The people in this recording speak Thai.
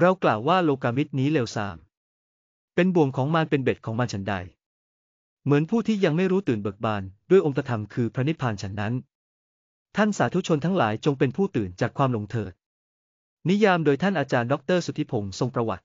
เรากล่าวว่าโลกามิตนี้เลวทราม เป็นบ่วงของมารเป็นเบ็ดของมารฉันใด เหมือนผู้ที่ยังไม่รู้ตื่นเบิกบาน ด้วยองค์ธรรมคือพระนิพพานฉันนั้น ท่านสาธุชนทั้งหลายจงเป็นผู้ตื่นจากความหลงเถิด นิยามโดยท่านอาจารย์ดรสุทธิพงศ์ทรงประวัติ